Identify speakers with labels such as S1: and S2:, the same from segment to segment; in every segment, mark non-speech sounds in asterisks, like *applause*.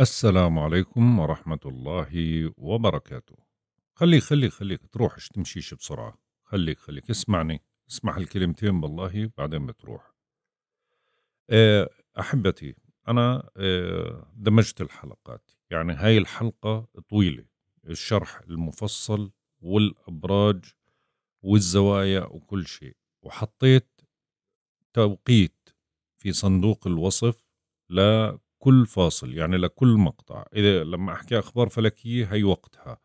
S1: السلام عليكم ورحمة الله وبركاته خليك خليك خليك تروحش تمشيش بسرعة خليك خليك اسمعني اسمع الكلمتين بالله بعدين بتروح آه، أحبتي أنا آه، دمجت الحلقات يعني هاي الحلقة طويلة الشرح المفصل والأبراج والزوايا وكل شيء وحطيت توقيت في صندوق الوصف لكل كل فاصل يعني لكل مقطع اذا لما احكي اخبار فلكيه هي وقتها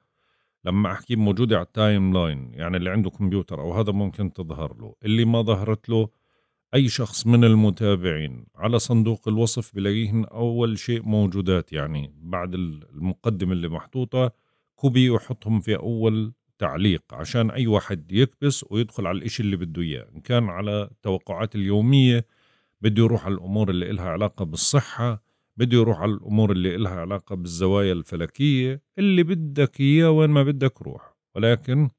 S1: لما احكي موجوده على التايم لاين يعني اللي عنده كمبيوتر او هذا ممكن تظهر له اللي ما ظهرت له اي شخص من المتابعين على صندوق الوصف بلاقيهن اول شيء موجودات يعني بعد المقدمه اللي محطوطه كوبي وحطهم في اول تعليق عشان اي واحد يكبس ويدخل على الاشي اللي بده اياه ان كان على التوقعات اليوميه بده يروح على الامور اللي إلها علاقه بالصحه بده يروح على الأمور اللي لها علاقة بالزوايا الفلكية اللي بدك إياه وين ما بدك روح ولكن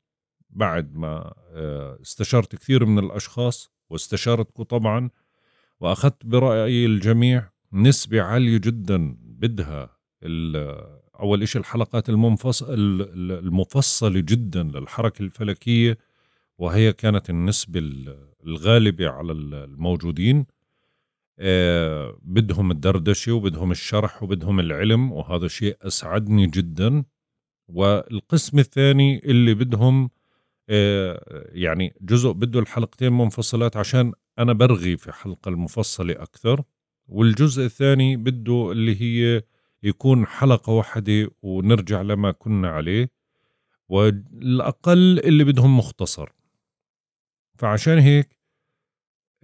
S1: بعد ما آه، استشرت كثير من الأشخاص واستشارتكم طبعا وأخذت برأي الجميع نسبة عالية جدا بدها أول شيء الحلقات المفصلة جدا للحركة الفلكية وهي كانت النسبة الغالبة على الموجودين آه، بدهم الدردشه وبدهم الشرح وبدهم العلم وهذا شيء اسعدني جدا والقسم الثاني اللي بدهم آه، يعني جزء بده الحلقتين منفصلات عشان انا برغي في حلقة المفصله اكثر والجزء الثاني بده اللي هي يكون حلقه واحده ونرجع لما كنا عليه والاقل اللي بدهم مختصر فعشان هيك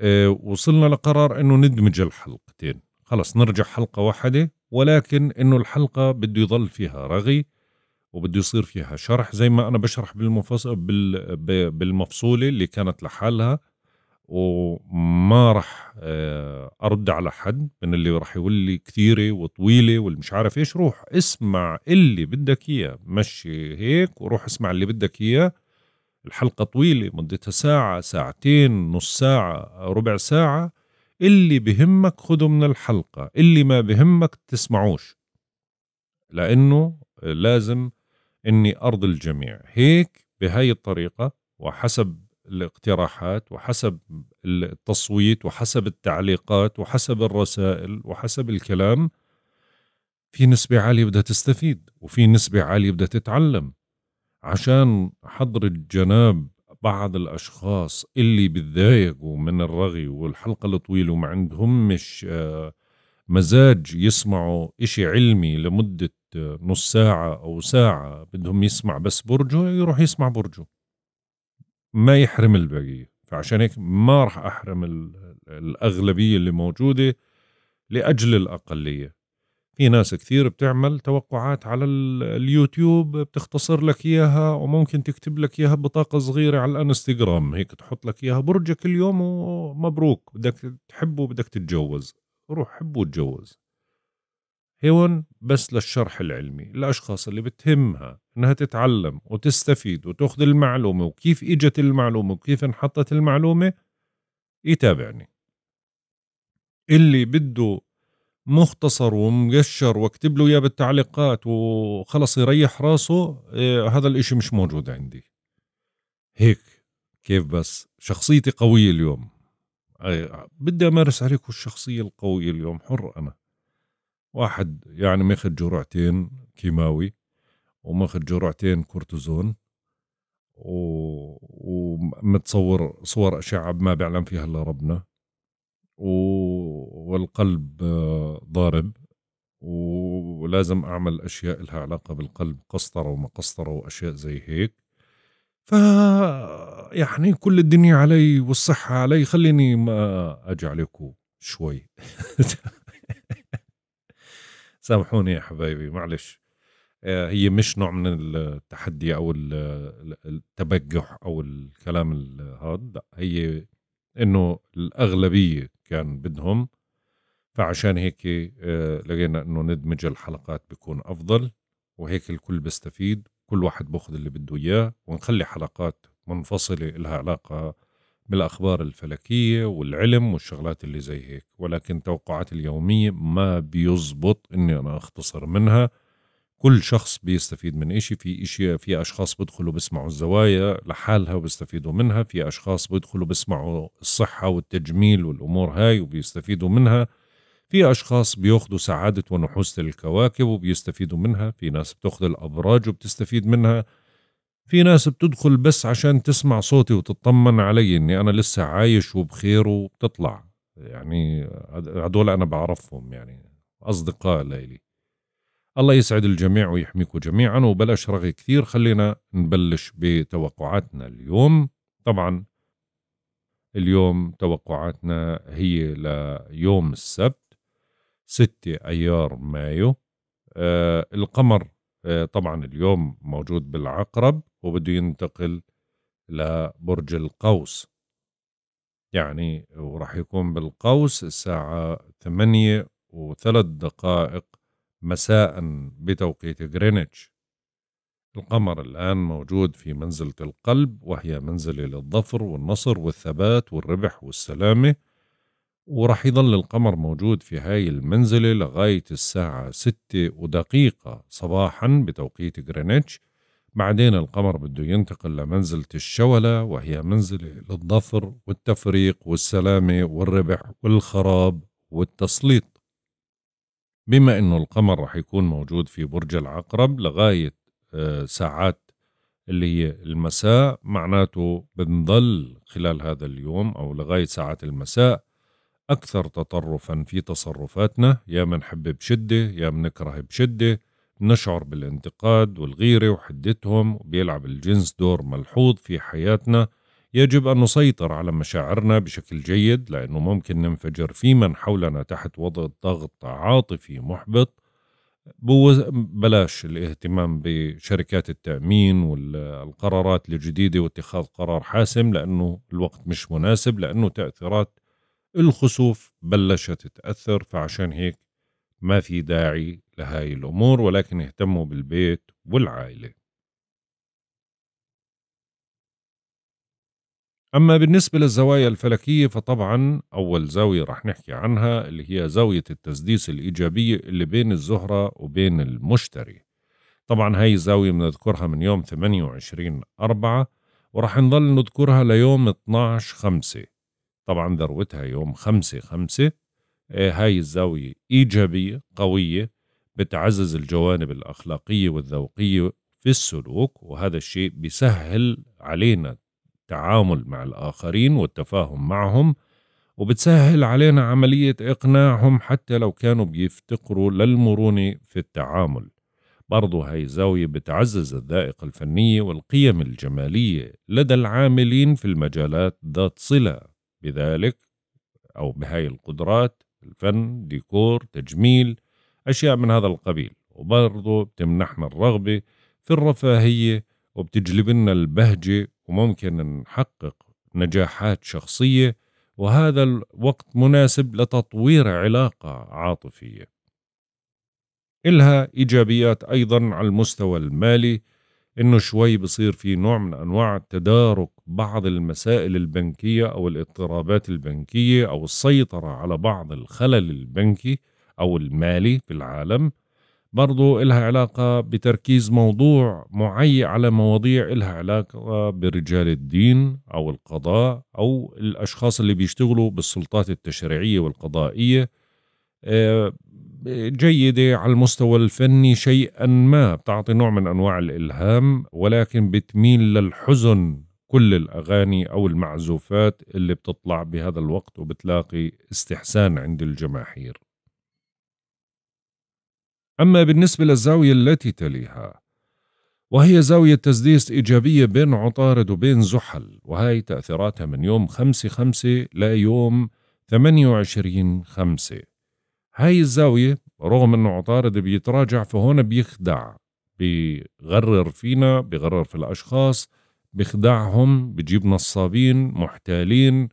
S1: آه، وصلنا لقرار انه ندمج الحلقتين خلص نرجع حلقة واحدة ولكن انه الحلقة بده يظل فيها رغي وبده يصير فيها شرح زي ما انا بشرح بالمفصل بالمفصولة اللي كانت لحالها وما راح آه، ارد على حد من اللي راح يولي كثيره وطويله والمش عارف ايش روح اسمع اللي بدك اياه مشي هيك وروح اسمع اللي بدك اياه الحلقة طويلة مدتها ساعة ساعتين نص ساعة ربع ساعة اللي بهمك خده من الحلقة اللي ما بهمك تسمعوش لأنه لازم أني أرضي الجميع هيك بهاي الطريقة وحسب الاقتراحات وحسب التصويت وحسب التعليقات وحسب الرسائل وحسب الكلام في نسبة عالية بدها تستفيد وفي نسبة عالية بدها تتعلم عشان حضر الجناب بعض الأشخاص اللي بتضايقوا من الرغي والحلقة الطويلة وما عندهمش آه، مزاج يسمعوا إشي علمي لمدة آه، نص ساعة أو ساعة بدهم يسمع بس برجه يروح يسمع برجه ما يحرم البقية فعشان هيك ما راح أحرم الأغلبية اللي موجودة لأجل الأقلية في ناس كثير بتعمل توقعات على اليوتيوب بتختصر لك اياها وممكن تكتب لك اياها بطاقه صغيره على الانستغرام هيك تحط لك اياها برجك اليوم ومبروك بدك تحبه بدك تتجوز روح حبه وتجوز هون بس للشرح العلمي الأشخاص اللي بتهمها إنها تتعلم وتستفيد وتأخذ المعلومة وكيف إجت المعلومة وكيف انحطت المعلومة يتابعني اللي بده مختصر ومقشر واكتب له اياه بالتعليقات وخلص يريح راسه إيه هذا الاشي مش موجود عندي هيك كيف بس شخصيتي قوية اليوم إيه بدي امارس عليكم الشخصية القوية اليوم حر انا واحد يعني ماخذ جرعتين كيماوي وماخذ جرعتين كورتيزون و... ومتصور صور اشعه ما بيعلم فيها الا ربنا والقلب آه، ضارب ولازم أعمل أشياء لها علاقة بالقلب قسطرة وما قسطره وأشياء زي هيك ف يعني كل الدنيا علي والصحة علي خليني ما أجي عليكم شوي *laughs* سامحوني يا حبايبي معلش آه، هي مش نوع من التحدي او التبجح او الكلام هذا هي انه الاغلبيه كان بدهم فعشان هيك آه، لقينا انه ندمج الحلقات بيكون افضل وهيك الكل بيستفيد كل واحد باخذ اللي بده اياه ونخلي حلقات منفصله لها علاقه بالاخبار الفلكيه والعلم والشغلات اللي زي هيك ولكن توقعات اليوميه ما بيزبط اني انا اختصر منها كل شخص بيستفيد من إشي في إشي في أشخاص بيدخلوا بيسمعوا الزوايا لحالها وبيستفيدوا منها في أشخاص بيدخلوا بيسمعوا الصحة والتجميل والأمور هاي وبيستفيدوا منها في أشخاص بياخذوا سعادة ونحوسة الكواكب وبيستفيدوا منها في ناس بتاخذ الأبراج وبتستفيد منها في ناس بتدخل بس عشان تسمع صوتي وتطمن علي اني انا لسه عايش وبخير وبتطلع يعني هدول انا بعرفهم يعني اصدقاء ليلي الله يسعد الجميع ويحميكم جميعا وبلاش رغي كثير خلينا نبلش بتوقعاتنا اليوم طبعا اليوم توقعاتنا هي ليوم السبت 6 أيار مايو آه القمر آه طبعا اليوم موجود بالعقرب وبده ينتقل لبرج القوس يعني وراح يكون بالقوس الساعة 8 وثلاث دقائق مساء بتوقيت غرينتش القمر الآن موجود في منزلة القلب وهي منزلة للظفر والنصر والثبات والربح والسلامة ورح يضل القمر موجود في هاي المنزلة لغاية الساعة ستة ودقيقة صباحا بتوقيت غرينتش بعدين القمر بده ينتقل لمنزلة الشولة وهي منزلة للظفر والتفريق والسلامة والربح والخراب والتسليط بما انه القمر رح يكون موجود في برج العقرب لغايه آه، ساعات اللي هي المساء معناته بنضل خلال هذا اليوم او لغايه ساعات المساء اكثر تطرفا في تصرفاتنا يا منحب بشده يا منكره بشده نشعر بالانتقاد والغيره وحدتهم بيلعب الجنس دور ملحوظ في حياتنا يجب أن نسيطر على مشاعرنا بشكل جيد لأنه ممكن ننفجر في من حولنا تحت وضع ضغط عاطفي محبط بلاش الاهتمام بشركات التأمين والقرارات الجديدة واتخاذ قرار حاسم لأنه الوقت مش مناسب لأنه تأثيرات الخسوف بلشت تأثر فعشان هيك ما في داعي لهاي الأمور ولكن اهتموا بالبيت والعائلة أما بالنسبة للزوايا الفلكية فطبعا أول زاوية رح نحكي عنها اللي هي زاوية التسديس الإيجابية اللي بين الزهرة وبين المشتري طبعا هاي الزاوية بنذكرها من يوم 28 أربعة ورح نضل نذكرها ليوم 12 خمسة طبعا ذروتها يوم 5 خمسة آه، هاي الزاوية إيجابية قوية بتعزز الجوانب الأخلاقية والذوقية في السلوك وهذا الشيء بيسهل علينا التعامل مع الآخرين والتفاهم معهم وبتسهل علينا عملية إقناعهم حتى لو كانوا بيفتقروا للمرونة في التعامل برضو هاي الزاوية بتعزز الذائقة الفنية والقيم الجمالية لدى العاملين في المجالات ذات صلة بذلك أو بهاي القدرات الفن ديكور تجميل أشياء من هذا القبيل وبرضو بتمنحنا الرغبة في الرفاهية وبتجلب لنا البهجة وممكن نحقق نجاحات شخصية وهذا الوقت مناسب لتطوير علاقة عاطفية إلها إيجابيات أيضا على المستوى المالي إنه شوي بصير في نوع من أنواع تدارك بعض المسائل البنكية أو الاضطرابات البنكية أو السيطرة على بعض الخلل البنكي أو المالي في العالم برضو إلها علاقة بتركيز موضوع معين على مواضيع إلها علاقة برجال الدين أو القضاء أو الأشخاص اللي بيشتغلوا بالسلطات التشريعية والقضائية آه، جيدة على المستوى الفني شيئا ما بتعطي نوع من أنواع الإلهام ولكن بتميل للحزن كل الأغاني أو المعزوفات اللي بتطلع بهذا الوقت وبتلاقي استحسان عند الجماهير أما بالنسبة للزاوية التي تليها وهي زاوية تسديس إيجابية بين عطارد وبين زحل وهي تأثيراتها من يوم 5 5 ليوم 28 5 هاي الزاوية رغم أنه عطارد بيتراجع فهون بيخدع بغرر فينا بغرر في الأشخاص بخدعهم بجيب نصابين محتالين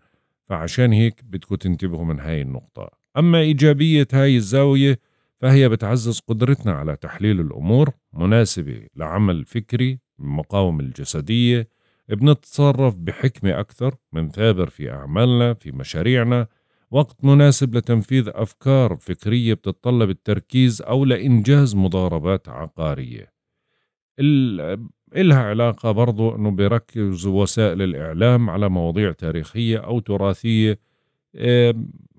S1: فعشان هيك بدكم تنتبهوا من هاي النقطة أما إيجابية هاي الزاوية فهي بتعزز قدرتنا على تحليل الأمور مناسبة لعمل فكري مقاوم الجسدية بنتصرف بحكمة أكثر ثابر في أعمالنا في مشاريعنا وقت مناسب لتنفيذ أفكار فكرية بتتطلب التركيز أو لإنجاز مضاربات عقارية إلها علاقة برضو أنه بيركز وسائل الإعلام على مواضيع تاريخية أو تراثية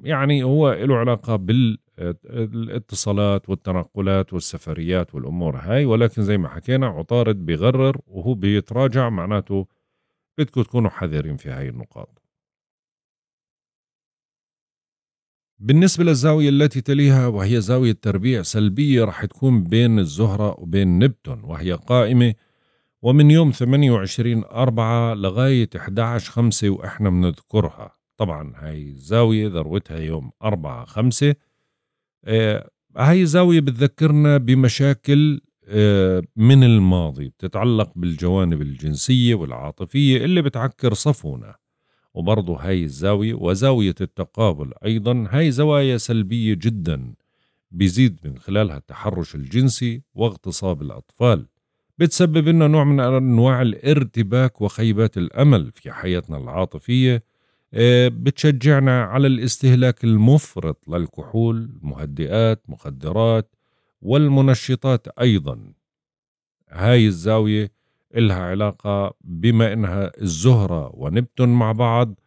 S1: يعني هو له علاقة بال الاتصالات والتنقلات والسفريات والأمور هاي ولكن زي ما حكينا عطارد بيغرر وهو بيتراجع معناته بدكم تكونوا حذرين في هاي النقاط بالنسبة للزاوية التي تليها وهي زاوية تربيع سلبية رح تكون بين الزهرة وبين نبتون وهي قائمة ومن يوم 28 أربعة لغاية 11 خمسة وإحنا بنذكرها طبعا هاي الزاوية ذروتها يوم أربعة خمسة آه، هاي زاوية بتذكرنا بمشاكل آه، من الماضي بتتعلق بالجوانب الجنسية والعاطفية اللي بتعكر صفونا وبرضه هاي الزاوية وزاوية التقابل أيضا هاي زوايا سلبية جدا بيزيد من خلالها التحرش الجنسي واغتصاب الأطفال بتسبب لنا نوع من أنواع الارتباك وخيبات الأمل في حياتنا العاطفية آه، بتشجعنا على الاستهلاك المفرط للكحول مهدئات مخدرات والمنشطات أيضا هاي الزاوية إلها علاقة بما إنها الزهرة ونبتون مع بعض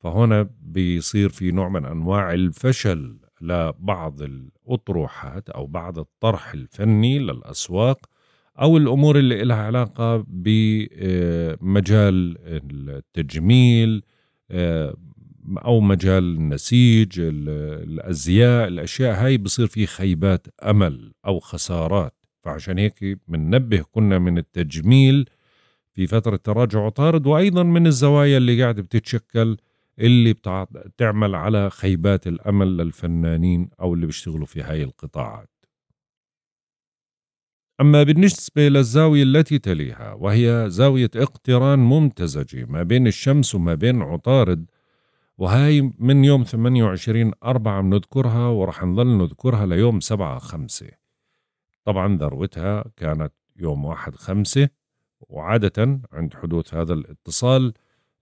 S1: فهنا بيصير في نوع من أنواع الفشل لبعض الأطروحات أو بعض الطرح الفني للأسواق أو الأمور اللي إلها علاقة بمجال التجميل آه، او مجال النسيج الازياء الاشياء هاي بصير في خيبات امل او خسارات فعشان هيك بننبه كنا من التجميل في فتره تراجع وطارد وايضا من الزوايا اللي قاعده بتتشكل اللي بتعمل على خيبات الامل للفنانين او اللي بيشتغلوا في هاي القطاعات أما بالنسبة للزاوية التي تليها وهي زاوية اقتران ممتزجة ما بين الشمس وما بين عطارد وهاي من يوم 28 أربعة بنذكرها ورح نضل نذكرها ليوم 7 خمسة طبعا ذروتها كانت يوم 1 خمسة وعادة عند حدوث هذا الاتصال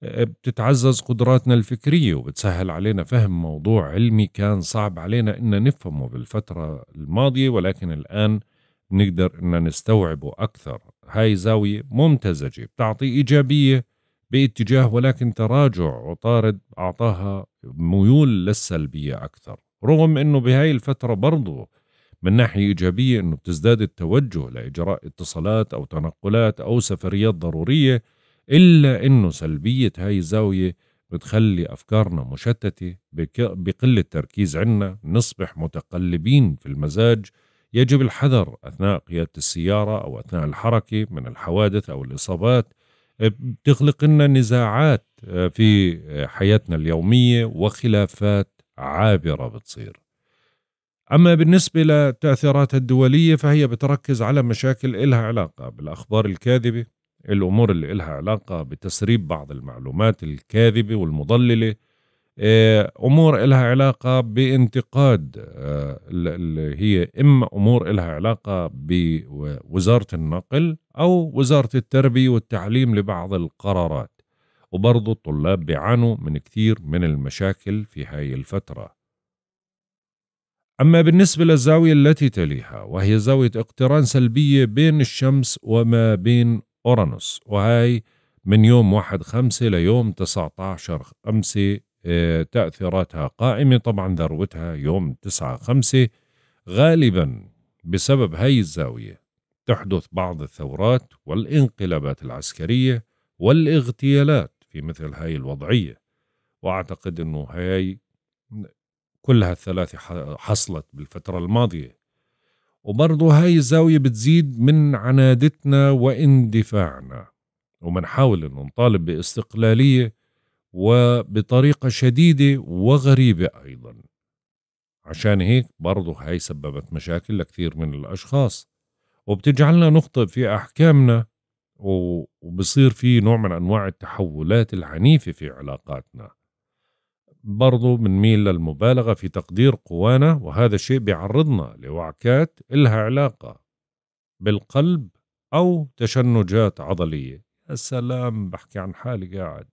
S1: آه، بتتعزز قدراتنا الفكرية وبتسهل علينا فهم موضوع علمي كان صعب علينا إن نفهمه بالفترة الماضية ولكن الآن نقدر ان نستوعبه اكثر هاي زاويه ممتزجه بتعطي ايجابيه باتجاه ولكن تراجع وطارد اعطاها ميول للسلبيه اكثر رغم انه بهاي الفتره برضه من ناحيه ايجابيه انه بتزداد التوجه لاجراء اتصالات او تنقلات او سفريات ضروريه الا انه سلبيه هاي الزاويه بتخلي افكارنا مشتته بقل التركيز عنا نصبح متقلبين في المزاج يجب الحذر أثناء قيادة السيارة أو أثناء الحركة من الحوادث أو الإصابات آه، بتخلق لنا نزاعات آه، في آه، حياتنا اليومية وخلافات عابرة بتصير أما بالنسبة لتأثيراتها الدولية فهي بتركز على مشاكل إلها علاقة بالأخبار الكاذبة الأمور اللي إلها علاقة بتسريب بعض المعلومات الكاذبة والمضللة إيه، امور لها علاقه بانتقاد آه، اللي هي اما امور لها علاقه بوزاره النقل او وزاره التربيه والتعليم لبعض القرارات وبرضه الطلاب بيعانوا من كثير من المشاكل في هاي الفتره أما بالنسبة للزاوية التي تليها وهي زاوية اقتران سلبية بين الشمس وما بين أورانوس وهي من يوم 1 خمسة ليوم 19 خمسة آه، تأثيراتها قائمة طبعا ذروتها يوم 9 5 غالبا بسبب هاي الزاوية تحدث بعض الثورات والانقلابات العسكرية والاغتيالات في مثل هاي الوضعية وأعتقد أنه هاي كلها الثلاثة حصلت بالفترة الماضية وبرضه هاي الزاوية بتزيد من عنادتنا واندفاعنا ومنحاول أنه نطالب باستقلالية وبطريقة شديدة وغريبة أيضا عشان هيك برضه هاي سببت مشاكل لكثير من الأشخاص وبتجعلنا نخطئ في أحكامنا وبصير في نوع من أنواع التحولات العنيفة في علاقاتنا برضو بنميل للمبالغة في تقدير قوانا وهذا الشيء بيعرضنا لوعكات إلها علاقة بالقلب أو تشنجات عضلية يا سلام بحكي عن حالي قاعد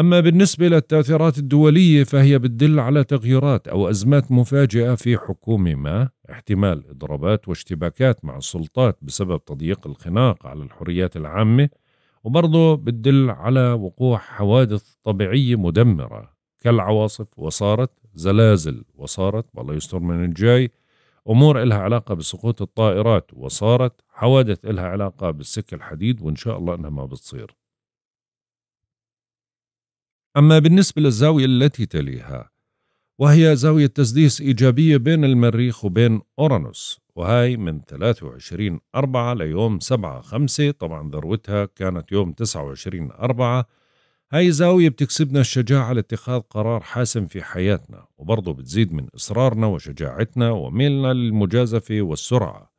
S1: أما بالنسبة للتأثيرات الدولية فهي بتدل على تغييرات أو أزمات مفاجئة في حكومة ما احتمال إضرابات واشتباكات مع السلطات بسبب تضييق الخناق على الحريات العامة وبرضه بتدل على وقوع حوادث طبيعية مدمرة كالعواصف وصارت زلازل وصارت والله يستر من الجاي أمور إلها علاقة بسقوط الطائرات وصارت حوادث إلها علاقة بالسك الحديد وإن شاء الله إنها ما بتصير أما بالنسبة للزاوية التي تليها وهي زاوية تسديس إيجابية بين المريخ وبين أورانوس وهي من 23 أربعة ليوم 7 5 طبعا ذروتها كانت يوم 29 أربعة هاي زاوية بتكسبنا الشجاعة لاتخاذ قرار حاسم في حياتنا وبرضه بتزيد من إصرارنا وشجاعتنا وميلنا للمجازفة والسرعة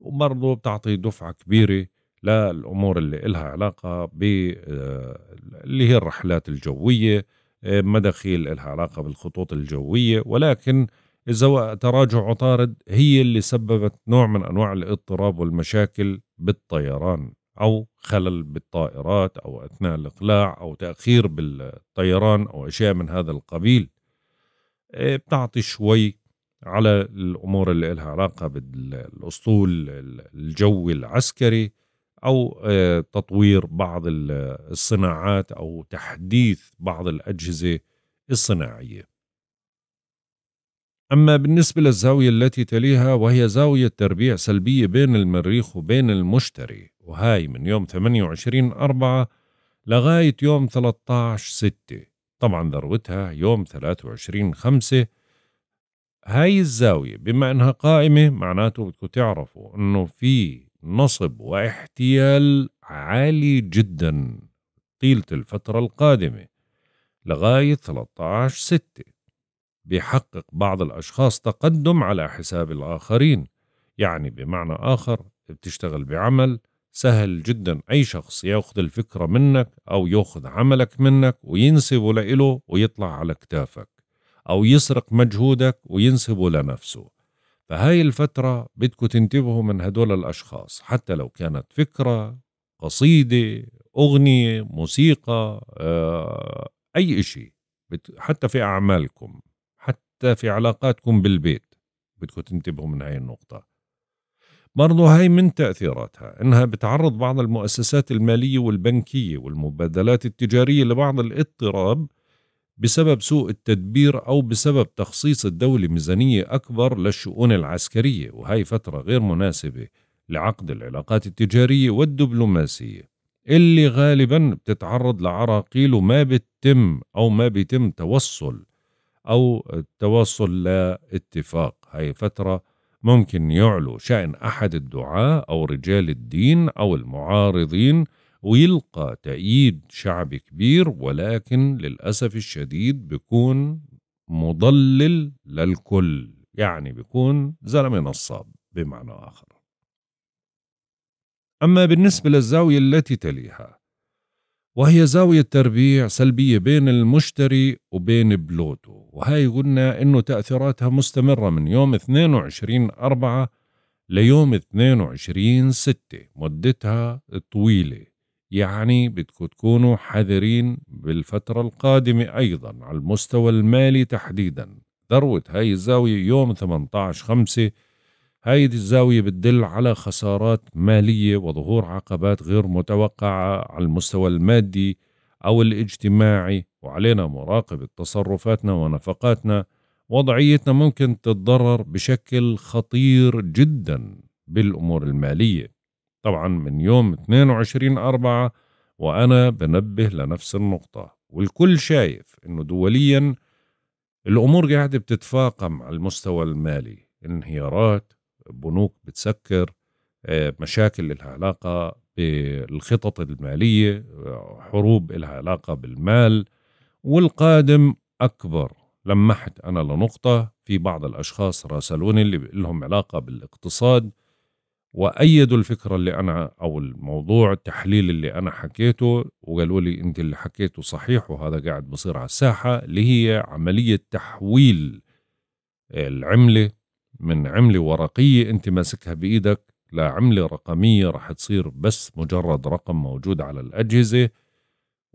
S1: وبرضه بتعطي دفعة كبيرة للامور اللي لها علاقه ب آه، اللي هي الرحلات الجويه آه، مداخيل لها علاقه بالخطوط الجويه ولكن اذا تراجع عطارد هي اللي سببت نوع من انواع الاضطراب والمشاكل بالطيران او خلل بالطائرات او اثناء الاقلاع او تاخير بالطيران او اشياء من هذا القبيل آه، بتعطي شوي على الامور اللي لها علاقه بالاسطول الجوي العسكري او آه، تطوير بعض آه، الصناعات او تحديث بعض الاجهزه الصناعيه. اما بالنسبه للزاويه التي تليها وهي زاويه تربيع سلبيه بين المريخ وبين المشتري وهاي من يوم 28 4 لغايه يوم 13 6 طبعا ذروتها يوم 23 5 هاي الزاوية بما انها قائمة معناته بدكم تعرفوا انه في نصب واحتيال عالي جدا طيلة الفترة القادمة لغاية 13 ستة بيحقق بعض الأشخاص تقدم على حساب الآخرين يعني بمعنى آخر بتشتغل بعمل سهل جدا أي شخص يأخذ الفكرة منك أو يأخذ عملك منك وينسبه لإله ويطلع على كتافك أو يسرق مجهودك وينسبه لنفسه فهاي الفترة بدكم تنتبهوا من هدول الأشخاص حتى لو كانت فكرة قصيدة أغنية موسيقى آه، أي إشي حتى في أعمالكم حتى في علاقاتكم بالبيت بدكم تنتبهوا من هاي النقطة برضو هاي من تأثيراتها إنها بتعرض بعض المؤسسات المالية والبنكية والمبادلات التجارية لبعض الاضطراب بسبب سوء التدبير أو بسبب تخصيص الدولة ميزانية أكبر للشؤون العسكرية وهي فترة غير مناسبة لعقد العلاقات التجارية والدبلوماسية اللي غالبا بتتعرض لعراقيل وما بتتم أو ما بيتم توصل أو التوصل لاتفاق هاي فترة ممكن يعلو شأن أحد الدعاة أو رجال الدين أو المعارضين ويلقى تأييد شعب كبير ولكن للأسف الشديد بيكون مضلل للكل يعني بيكون زلمة نصاب بمعنى آخر أما بالنسبة للزاوية التي تليها وهي زاوية تربيع سلبية بين المشتري وبين بلوتو وهي قلنا أنه تأثيراتها مستمرة من يوم 22 أربعة ليوم 22 ستة مدتها طويلة يعني بدكم تكونوا حذرين بالفترة القادمة أيضا على المستوى المالي تحديدا ذروة هاي الزاوية يوم 18 خمسة هاي الزاوية بتدل على خسارات مالية وظهور عقبات غير متوقعة على المستوى المادي أو الاجتماعي وعلينا مراقبة تصرفاتنا ونفقاتنا وضعيتنا ممكن تتضرر بشكل خطير جدا بالأمور المالية طبعا من يوم 22 أربعة وأنا بنبه لنفس النقطة والكل شايف أنه دوليا الأمور قاعدة بتتفاقم على المستوى المالي انهيارات بنوك بتسكر آه، مشاكل لها علاقة بالخطط المالية حروب لها علاقة بالمال والقادم أكبر لمحت أنا لنقطة في بعض الأشخاص راسلوني اللي لهم علاقة بالاقتصاد وايدوا الفكره اللي انا او الموضوع التحليل اللي انا حكيته وقالوا لي انت اللي حكيته صحيح وهذا قاعد بصير على الساحه اللي هي عمليه تحويل العمله من عمله ورقيه انت ماسكها بايدك لعمله رقميه راح تصير بس مجرد رقم موجود على الاجهزه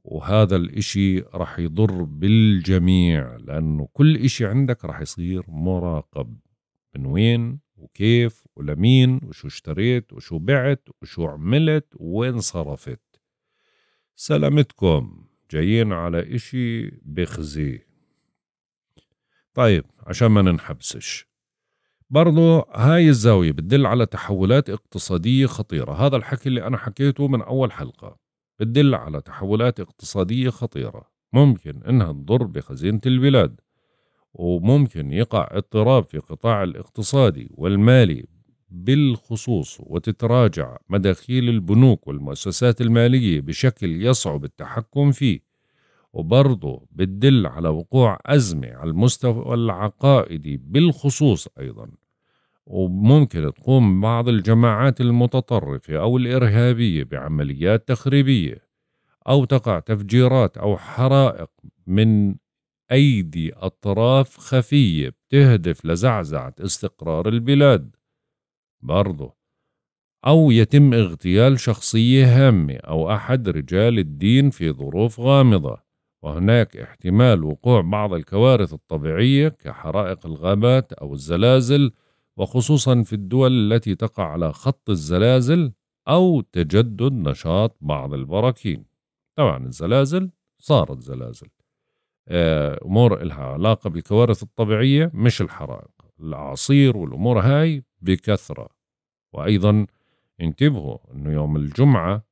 S1: وهذا الإشي رح يضر بالجميع لأنه كل إشي عندك رح يصير مراقب من وين وكيف ولمين وشو اشتريت وشو بعت وشو عملت وين صرفت سلامتكم جايين على اشي بخزي طيب عشان ما ننحبسش برضو هاي الزاوية بتدل على تحولات اقتصادية خطيرة هذا الحكي اللي أنا حكيته من أول حلقة بتدل على تحولات اقتصادية خطيرة ممكن إنها تضر بخزينة البلاد وممكن يقع اضطراب في قطاع الاقتصادي والمالي بالخصوص وتتراجع مداخيل البنوك والمؤسسات المالية بشكل يصعب التحكم فيه وبرضه بتدل على وقوع أزمة على المستوى العقائدي بالخصوص أيضا وممكن تقوم بعض الجماعات المتطرفة أو الإرهابية بعمليات تخريبية أو تقع تفجيرات أو حرائق من أيدي أطراف خفية بتهدف لزعزعة استقرار البلاد برضه أو يتم اغتيال شخصية هامة أو أحد رجال الدين في ظروف غامضة وهناك احتمال وقوع بعض الكوارث الطبيعية كحرائق الغابات أو الزلازل وخصوصا في الدول التي تقع على خط الزلازل أو تجدد نشاط بعض البراكين طبعا الزلازل صارت زلازل آه، أمور إلها علاقة بالكوارث الطبيعية مش الحرائق الأعاصير والأمور هاي بكثرة وأيضا انتبهوا أنه يوم الجمعة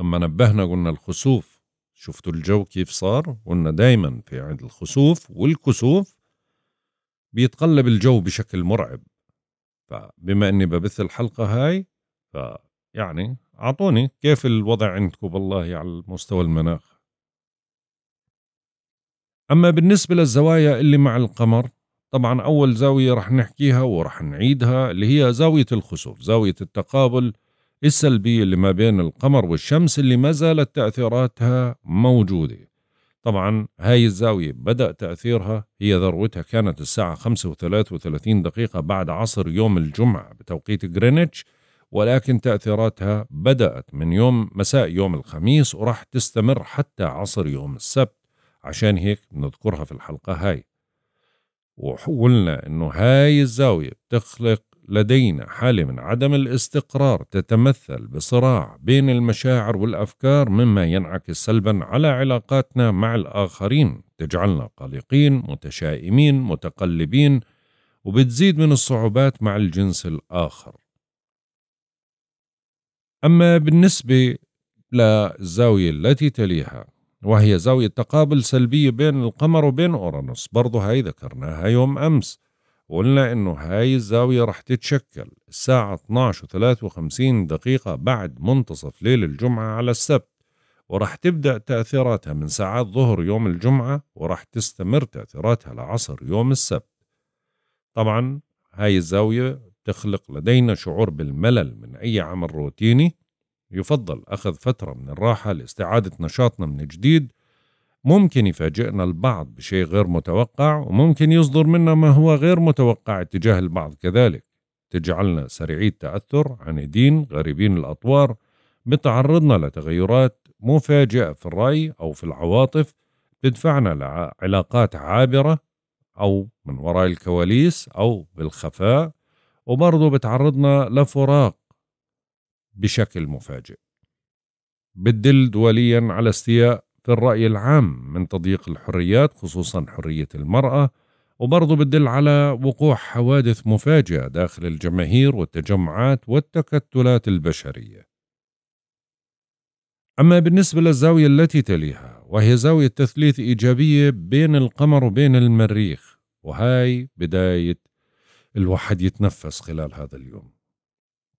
S1: لما نبهنا قلنا الخسوف شفتوا الجو كيف صار قلنا دايما في عند الخسوف والكسوف بيتقلب الجو بشكل مرعب فبما أني ببث الحلقة هاي فيعني أعطوني كيف الوضع عندكم بالله على مستوى المناخ أما بالنسبة للزوايا اللي مع القمر طبعا أول زاوية رح نحكيها ورح نعيدها اللي هي زاوية الخسوف زاوية التقابل السلبية اللي ما بين القمر والشمس اللي ما زالت تأثيراتها موجودة طبعا هاي الزاوية بدأ تأثيرها هي ذروتها كانت الساعة 35 دقيقة بعد عصر يوم الجمعة بتوقيت غرينتش ولكن تأثيراتها بدأت من يوم مساء يوم الخميس وراح تستمر حتى عصر يوم السبت عشان هيك بنذكرها في الحلقة هاي وحولنا أنه هاي الزاوية بتخلق لدينا حالة من عدم الاستقرار تتمثل بصراع بين المشاعر والأفكار مما ينعكس سلبا على علاقاتنا مع الآخرين تجعلنا قلقين متشائمين متقلبين وبتزيد من الصعوبات مع الجنس الآخر أما بالنسبة للزاوية التي تليها وهي زاوية تقابل سلبية بين القمر وبين أورانوس برضو هاي ذكرناها يوم أمس قلنا إنه هاي الزاوية رح تتشكل الساعة 12 و53 دقيقة بعد منتصف ليل الجمعة على السبت ورح تبدأ تأثيراتها من ساعات ظهر يوم الجمعة ورح تستمر تأثيراتها لعصر يوم السبت طبعا هاي الزاوية تخلق لدينا شعور بالملل من أي عمل روتيني يفضل أخذ فترة من الراحة لاستعادة نشاطنا من جديد ممكن يفاجئنا البعض بشيء غير متوقع وممكن يصدر منا ما هو غير متوقع اتجاه البعض كذلك تجعلنا سريعي التأثر عنيدين غريبين الأطوار بتعرضنا لتغيرات مفاجئة في الرأي أو في العواطف تدفعنا لعلاقات عابرة أو من وراء الكواليس أو بالخفاء وبرضه بتعرضنا لفراق بشكل مفاجئ بتدل دوليا على استياء في الرأي العام من تضييق الحريات خصوصا حرية المرأة وبرضه بتدل على وقوع حوادث مفاجئة داخل الجماهير والتجمعات والتكتلات البشرية أما بالنسبة للزاوية التي تليها وهي زاوية تثليث إيجابية بين القمر وبين المريخ وهاي بداية الواحد يتنفس خلال هذا اليوم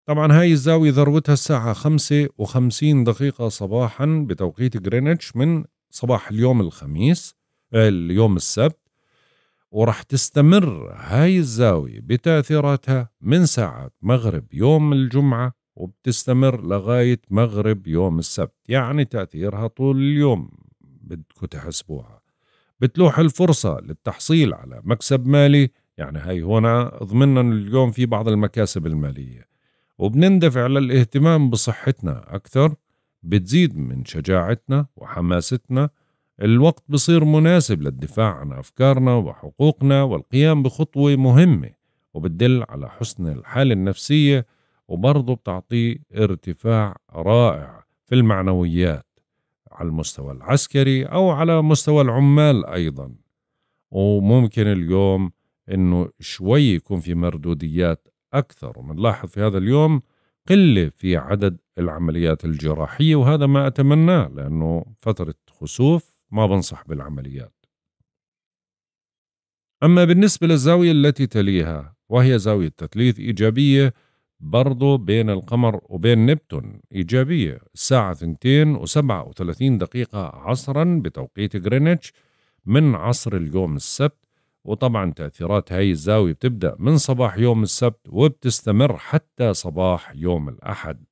S1: طبعا هاي الزاوية ذروتها الساعة خمسة وخمسين دقيقة صباحا بتوقيت جرينتش من صباح اليوم الخميس آه، اليوم السبت ورح تستمر هاي الزاوية بتأثيراتها من ساعة مغرب يوم الجمعة وبتستمر لغاية مغرب يوم السبت يعني تأثيرها طول اليوم بدكم تحسبوها بتلوح الفرصة للتحصيل على مكسب مالي يعني هاي هنا ضمننا اليوم في بعض المكاسب المالية وبنندفع للاهتمام بصحتنا أكثر بتزيد من شجاعتنا وحماستنا الوقت بصير مناسب للدفاع عن أفكارنا وحقوقنا والقيام بخطوة مهمة وبتدل على حسن الحالة النفسية وبرضه بتعطي ارتفاع رائع في المعنويات على المستوى العسكري أو على مستوى العمال أيضا وممكن اليوم انه شوي يكون في مردوديات أكثر ونلاحظ في هذا اليوم قلة في عدد العمليات الجراحية وهذا ما أتمناه لأنه فترة خسوف ما بنصح بالعمليات أما بالنسبة للزاوية التي تليها وهي زاوية تثليث إيجابية برضو بين القمر وبين نبتون إيجابية الساعة 2 و37 دقيقة عصرا بتوقيت غرينتش من عصر اليوم السبت وطبعا تأثيرات هاي الزاوية بتبدأ من صباح يوم السبت وبتستمر حتى صباح يوم الأحد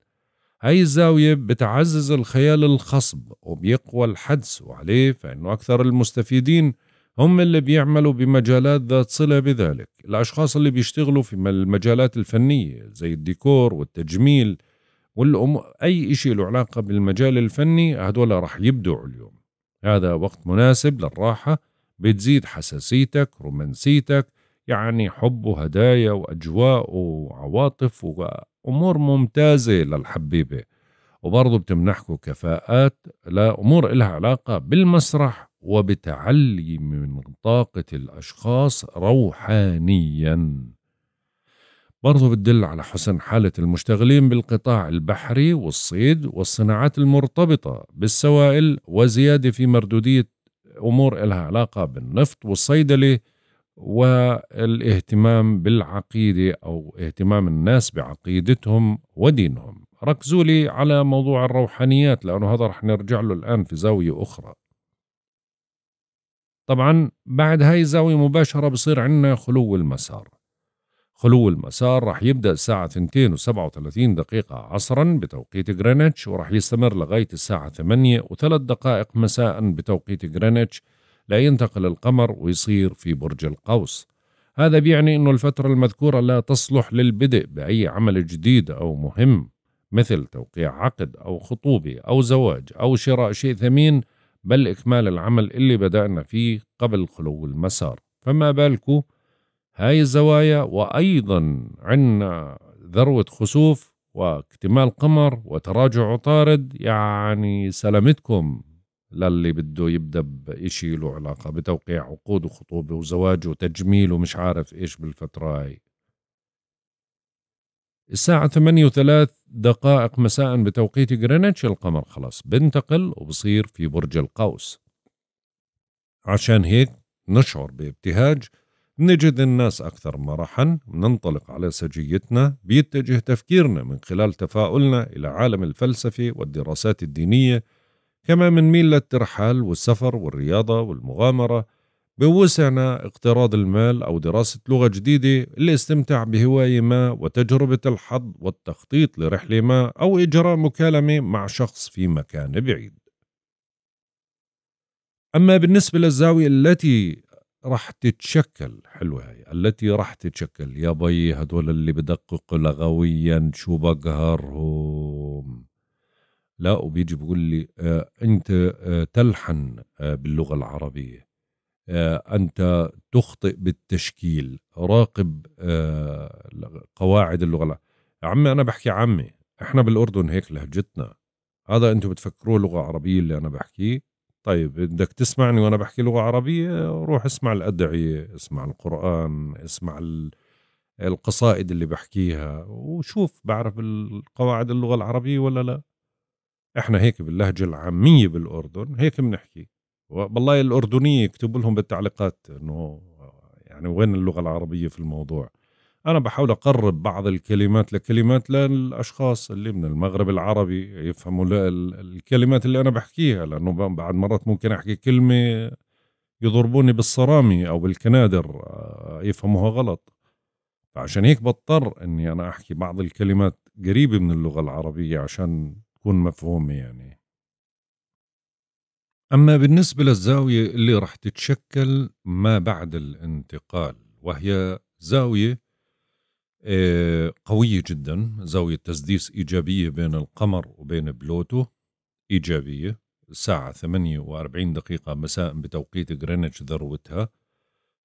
S1: هاي الزاوية بتعزز الخيال الخصب وبيقوى الحدس وعليه فإنه أكثر المستفيدين هم اللي بيعملوا بمجالات ذات صلة بذلك الأشخاص اللي بيشتغلوا في المجالات الفنية زي الديكور والتجميل والأم... أي شيء له علاقة بالمجال الفني هدول رح يبدعوا اليوم هذا وقت مناسب للراحة بتزيد حساسيتك رومانسيتك يعني حب وهدايا وأجواء وعواطف وأمور ممتازة للحبيبة وبرضه بتمنحكم كفاءات لأمور إلها علاقة بالمسرح وبتعلي من طاقة الأشخاص روحانيا برضه بتدل على حسن حالة المشتغلين بالقطاع البحري والصيد والصناعات المرتبطة بالسوائل وزيادة في مردودية امور لها علاقه بالنفط والصيدله والاهتمام بالعقيده او اهتمام الناس بعقيدتهم ودينهم ركزوا لي على موضوع الروحانيات لانه هذا رح نرجع له الان في زاويه اخرى طبعا بعد هاي الزاويه مباشره بصير عندنا خلو المسار خلو المسار راح يبدأ الساعة 2 و37 دقيقة عصرا بتوقيت جرينتش وراح يستمر لغاية الساعة 8 و3 دقائق مساء بتوقيت جرينتش لا ينتقل القمر ويصير في برج القوس هذا بيعني أنه الفترة المذكورة لا تصلح للبدء بأي عمل جديد أو مهم مثل توقيع عقد أو خطوبة أو زواج أو شراء شيء ثمين بل إكمال العمل اللي بدأنا فيه قبل خلو المسار فما بالكم هاي الزوايا وأيضا عندنا ذروة خسوف واكتمال قمر وتراجع عطارد يعني سلامتكم للي بده يبدا بشيء له علاقه بتوقيع عقود وخطوبه وزواج وتجميل ومش عارف ايش بالفتره هاي الساعة 8 وثلاث دقائق مساء بتوقيت جرينتش القمر خلاص بنتقل وبصير في برج القوس عشان هيك نشعر بابتهاج بنجد الناس أكثر مرحا بننطلق على سجيتنا بيتجه تفكيرنا من خلال تفاؤلنا إلى عالم الفلسفة والدراسات الدينية كما ميل للترحال والسفر والرياضة والمغامرة بوسعنا اقتراض المال أو دراسة لغة جديدة الاستمتاع بهواية ما وتجربة الحظ والتخطيط لرحلة ما أو إجراء مكالمة مع شخص في مكان بعيد أما بالنسبة للزاوية التي راح تتشكل حلوة هاي التي راح تتشكل يا بي هدول اللي بدقق لغويا شو بقهرهم لا وبيجي بيقول لي آه انت آه تلحن آه باللغة العربية آه، انت تخطئ بالتشكيل راقب آه، قواعد اللغة العربية عمي انا بحكي عمي احنا بالاردن هيك لهجتنا هذا انتم بتفكروه لغة عربية اللي انا بحكيه طيب بدك تسمعني وانا بحكي لغه عربيه روح اسمع الادعيه اسمع القران اسمع القصائد اللي بحكيها وشوف بعرف القواعد اللغه العربيه ولا لا احنا هيك باللهجه العاميه بالاردن هيك بنحكي والله الاردنيه اكتبوا لهم بالتعليقات انه يعني وين اللغه العربيه في الموضوع أنا بحاول أقرب بعض الكلمات لكلمات للأشخاص اللي من المغرب العربي يفهموا الكلمات اللي أنا بحكيها لأنه بعد مرات ممكن أحكي كلمة يضربوني بالصرامي أو بالكنادر آه، يفهموها غلط فعشان هيك بضطر إني أنا أحكي بعض الكلمات قريبة من اللغة العربية عشان تكون مفهومة يعني أما بالنسبة للزاوية اللي رح تتشكل ما بعد الانتقال وهي زاوية آه، قوية جدا زاوية تسديس إيجابية بين القمر وبين بلوتو إيجابية الساعة 48 دقيقة مساء بتوقيت غرينتش ذروتها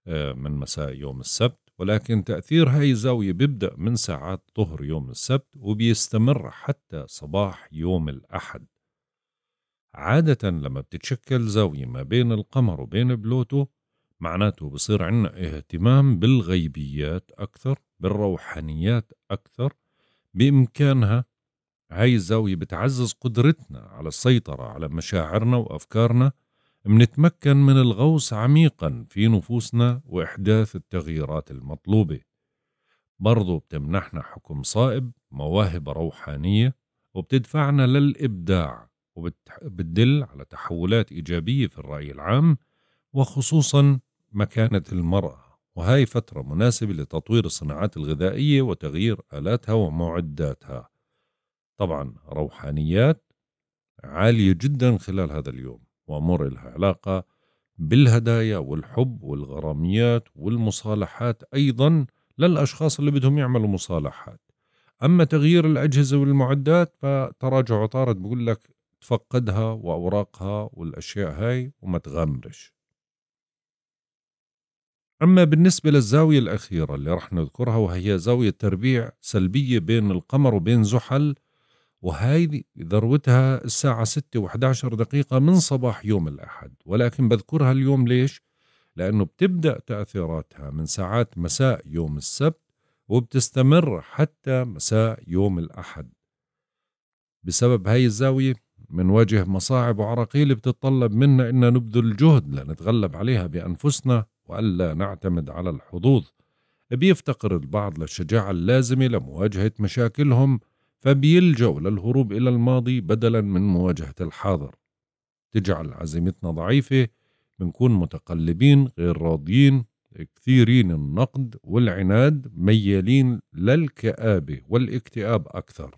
S1: آه، من مساء يوم السبت ولكن تأثير هاي الزاوية بيبدأ من ساعات ظهر يوم السبت وبيستمر حتى صباح يوم الأحد عادة لما بتتشكل زاوية ما بين القمر وبين بلوتو معناته بصير عندنا اهتمام بالغيبيات أكثر بالروحانيات أكثر بإمكانها هاي الزاوية بتعزز قدرتنا على السيطرة على مشاعرنا وأفكارنا منتمكن من الغوص عميقا في نفوسنا وإحداث التغييرات المطلوبة برضو بتمنحنا حكم صائب مواهب روحانية وبتدفعنا للإبداع وبتدل على تحولات إيجابية في الرأي العام وخصوصا مكانة المرأة وهي فترة مناسبة لتطوير الصناعات الغذائية وتغيير آلاتها ومعداتها طبعا روحانيات عالية جدا خلال هذا اليوم وأمور لها علاقة بالهدايا والحب والغراميات والمصالحات أيضا للأشخاص اللي بدهم يعملوا مصالحات أما تغيير الأجهزة والمعدات فتراجع عطارد بقول لك تفقدها وأوراقها والأشياء هاي وما تغامرش أما بالنسبة للزاوية الأخيرة اللي رح نذكرها وهي زاوية تربيع سلبية بين القمر وبين زحل وهذه ذروتها الساعة 6 و11 دقيقة من صباح يوم الأحد ولكن بذكرها اليوم ليش؟ لأنه بتبدأ تأثيراتها من ساعات مساء يوم السبت وبتستمر حتى مساء يوم الأحد بسبب هاي الزاوية منواجه مصاعب وعراقيل بتتطلب منا أن نبذل جهد لنتغلب عليها بأنفسنا وألا نعتمد على الحظوظ بيفتقر البعض للشجاعة اللازمة لمواجهة مشاكلهم فبيلجأوا للهروب إلى الماضي بدلا من مواجهة الحاضر تجعل عزيمتنا ضعيفة بنكون متقلبين غير راضيين كثيرين النقد والعناد ميالين للكآبة والاكتئاب أكثر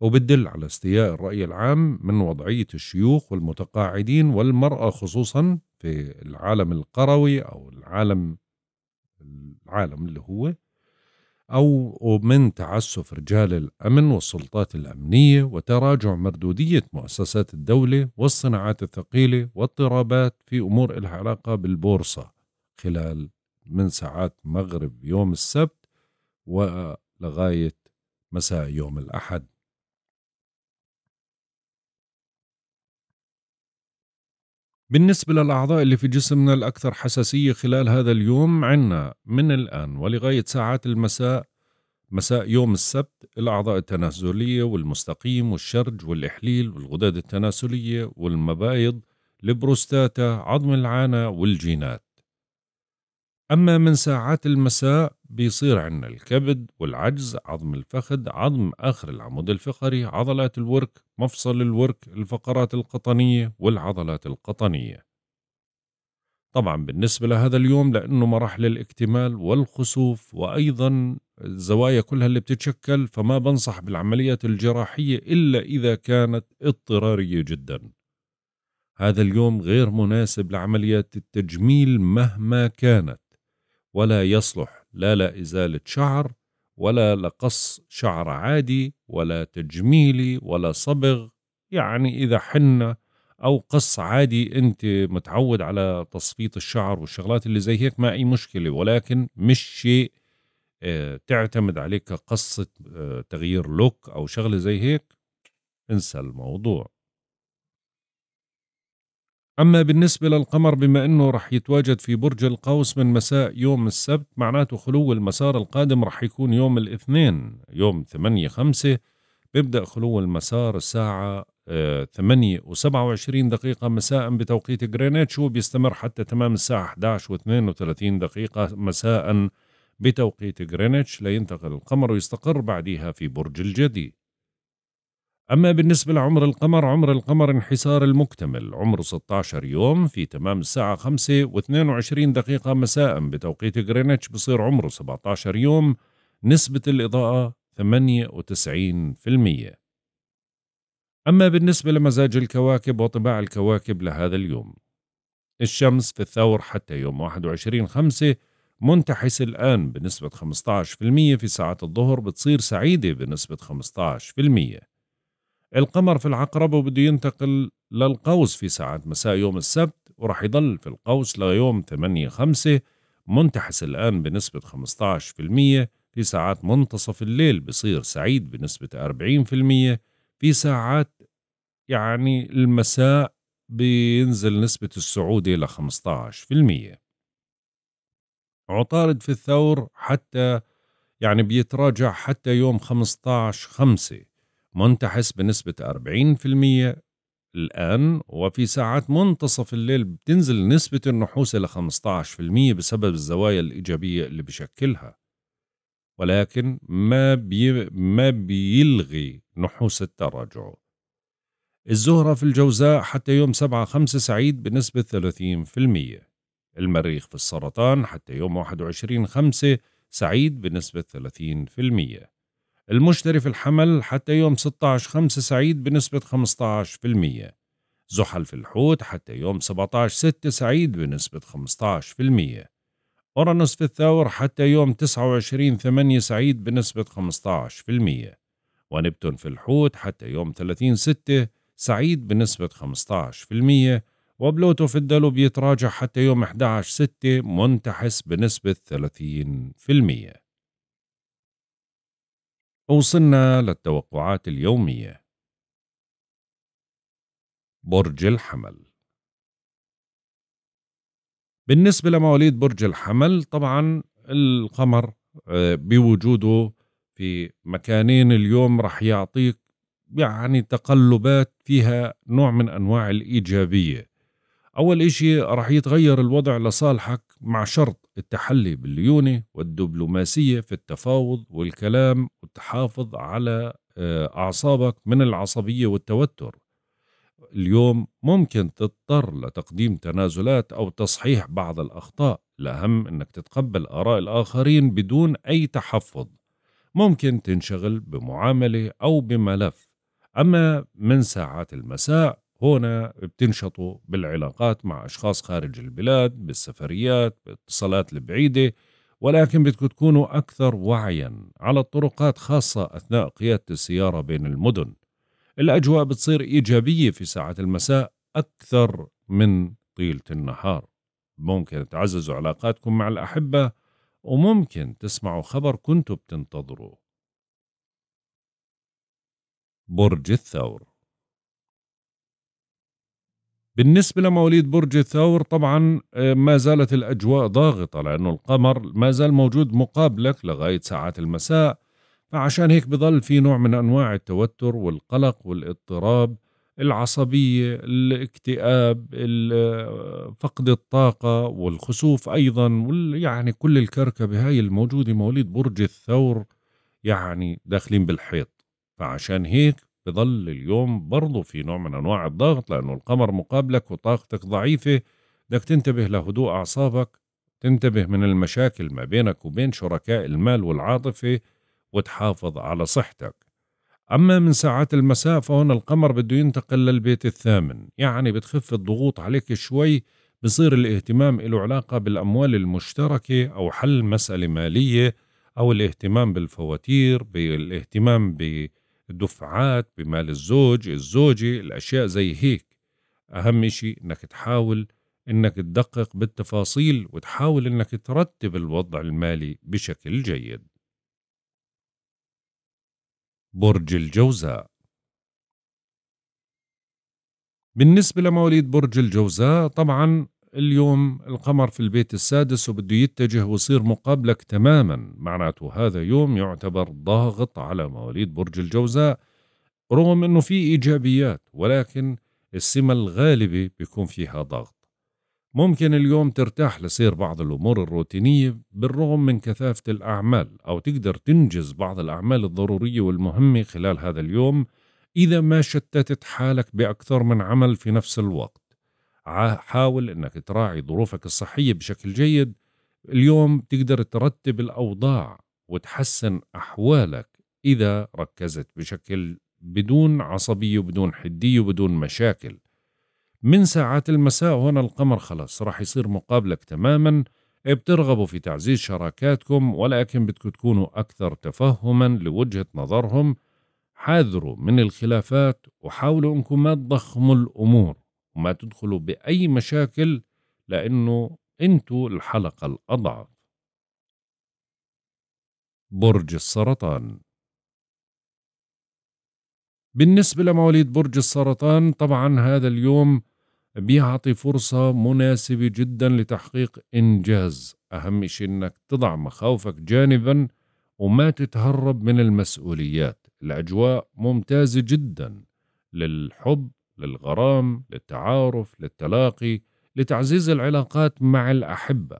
S1: وبتدل على استياء الرأي العام من وضعية الشيوخ والمتقاعدين والمرأة خصوصا في العالم القروي او العالم العالم اللي هو او ومن تعسف رجال الامن والسلطات الامنيه وتراجع مردوديه مؤسسات الدوله والصناعات الثقيله واضطرابات في امور لها علاقه بالبورصه خلال من ساعات مغرب يوم السبت ولغايه مساء يوم الاحد بالنسبة للأعضاء اللي في جسمنا الأكثر حساسية خلال هذا اليوم عنا من الآن ولغاية ساعات المساء مساء يوم السبت الأعضاء التناسلية والمستقيم والشرج والإحليل والغدد التناسلية والمبايض البروستاتا عظم العانة والجينات أما من ساعات المساء بيصير عندنا الكبد والعجز عظم الفخذ عظم آخر العمود الفقري عضلات الورك مفصل الورك الفقرات القطنية والعضلات القطنية طبعا بالنسبة لهذا اليوم لأنه مراحل الاكتمال والخسوف وأيضا الزوايا كلها اللي بتتشكل فما بنصح بالعمليات الجراحية إلا إذا كانت اضطرارية جدا هذا اليوم غير مناسب لعمليات التجميل مهما كانت ولا يصلح لا لإزالة شعر ولا لقص شعر عادي ولا تجميلي ولا صبغ يعني إذا حنة أو قص عادي أنت متعود على تصفيط الشعر والشغلات اللي زي هيك ما أي مشكلة ولكن مش شيء آه، تعتمد عليه كقصة آه، تغيير لوك أو شغلة زي هيك انسى الموضوع أما بالنسبة للقمر بما أنه رح يتواجد في برج القوس من مساء يوم السبت معناته خلو المسار القادم رح يكون يوم الاثنين يوم 8 5 بيبدأ خلو المسار الساعة آه، ثمانية وسبعة وعشرين دقيقة مساء بتوقيت جرينتش وبيستمر حتى تمام الساعة 11 واثنين وثلاثين دقيقة مساء بتوقيت غرينتش لينتقل القمر ويستقر بعدها في برج الجدي أما بالنسبة لعمر القمر عمر القمر انحسار المكتمل عمره 16 يوم في تمام الساعة 5 و22 دقيقة مساء بتوقيت غرينتش بصير عمره 17 يوم نسبة الإضاءة 98% أما بالنسبة لمزاج الكواكب وطباع الكواكب لهذا اليوم الشمس في الثور حتى يوم 21 5 منتحس الآن بنسبة 15% في ساعات الظهر بتصير سعيدة بنسبة 15% القمر في العقرب وبده ينتقل للقوس في ساعات مساء يوم السبت ورح يضل في القوس ليوم 8 5 منتحس الآن بنسبة 15% في ساعات منتصف الليل بصير سعيد بنسبة 40% في ساعات يعني المساء بينزل نسبة السعود إلى 15% عطارد في الثور حتى يعني بيتراجع حتى يوم 15 5 منتحس بنسبة 40% الآن وفي ساعات منتصف الليل بتنزل نسبة النحوس إلى 15% بسبب الزوايا الإيجابية اللي بشكلها ولكن ما, بي ما بيلغي نحوس التراجع الزهرة في الجوزاء حتى يوم 7 5 سعيد بنسبة 30% المريخ في السرطان حتى يوم 21 5 سعيد بنسبة 30% المشتري في الحمل حتى يوم 16 5 سعيد بنسبة 15% زحل في الحوت حتى يوم 17 6 سعيد بنسبة 15% أورانوس في الثور حتى يوم 29 8 سعيد بنسبة 15% ونبتون في الحوت حتى يوم 30 6 سعيد بنسبة 15% وبلوتو في الدلو بيتراجع حتى يوم 11 6 منتحس بنسبة 30% وصلنا للتوقعات اليومية برج الحمل بالنسبة لمواليد برج الحمل طبعا القمر آه، بوجوده في مكانين اليوم رح يعطيك يعني تقلبات فيها نوع من أنواع الإيجابية أول إشي رح يتغير الوضع لصالحك مع شرط التحلي بالليونة والدبلوماسية في التفاوض والكلام والتحافظ على آه، أعصابك من العصبية والتوتر اليوم ممكن تضطر لتقديم تنازلات أو تصحيح بعض الأخطاء الأهم أنك تتقبل آراء الآخرين بدون أي تحفظ ممكن تنشغل بمعاملة أو بملف أما من ساعات المساء هنا بتنشطوا بالعلاقات مع أشخاص خارج البلاد بالسفريات باتصالات البعيدة ولكن بدكم تكونوا أكثر وعيا على الطرقات خاصة أثناء قيادة السيارة بين المدن الأجواء بتصير إيجابية في ساعات المساء أكثر من طيلة النهار ممكن تعززوا علاقاتكم مع الأحبة وممكن تسمعوا خبر كنتوا بتنتظروه برج الثور بالنسبة لمواليد برج الثور طبعا آه، ما زالت الأجواء ضاغطة لأنه القمر ما زال موجود مقابلك لغاية ساعات المساء فعشان هيك بضل في نوع من أنواع التوتر والقلق والاضطراب العصبية الاكتئاب آه، فقد الطاقة والخسوف أيضا يعني كل الكركبة هاي الموجودة مواليد برج الثور يعني داخلين بالحيط فعشان هيك بظل اليوم برضه في نوع من أنواع الضغط لأنه القمر مقابلك وطاقتك ضعيفة بدك تنتبه لهدوء أعصابك تنتبه من المشاكل ما بينك وبين شركاء المال والعاطفة وتحافظ على صحتك أما من ساعات المساء فهون القمر بده ينتقل للبيت الثامن يعني بتخف الضغوط عليك شوي بصير الاهتمام له علاقة بالأموال المشتركة أو حل مسألة مالية أو الاهتمام بالفواتير بالاهتمام بالفواتير الدفعات بمال الزوج الزوجة الأشياء زي هيك أهم شيء أنك تحاول أنك تدقق بالتفاصيل وتحاول أنك ترتب الوضع المالي بشكل جيد برج الجوزاء بالنسبة لمواليد برج الجوزاء طبعا اليوم القمر في البيت السادس وبده يتجه ويصير مقابلك تماما معناته هذا يوم يعتبر ضاغط على مواليد برج الجوزاء رغم انه في ايجابيات ولكن السمة الغالبة بيكون فيها ضغط ممكن اليوم ترتاح لسير بعض الأمور الروتينية بالرغم من كثافة الأعمال أو تقدر تنجز بعض الأعمال الضرورية والمهمة خلال هذا اليوم إذا ما شتتت حالك بأكثر من عمل في نفس الوقت حاول انك تراعي ظروفك الصحيه بشكل جيد اليوم تقدر ترتب الاوضاع وتحسن احوالك اذا ركزت بشكل بدون عصبيه وبدون حديه وبدون مشاكل من ساعات المساء هنا القمر خلاص راح يصير مقابلك تماما بترغبوا في تعزيز شراكاتكم ولكن بدكم تكونوا أكثر تفهما لوجهة نظرهم حاذروا من الخلافات وحاولوا أنكم ما تضخموا الأمور وما تدخلوا بأي مشاكل لأنه أنتوا الحلقة الأضعف برج السرطان بالنسبة لمواليد برج السرطان طبعا هذا اليوم بيعطي فرصة مناسبة جدا لتحقيق إنجاز أهم شيء أنك تضع مخاوفك جانبا وما تتهرب من المسؤوليات الأجواء ممتازة جدا للحب للغرام للتعارف للتلاقي لتعزيز العلاقات مع الأحبة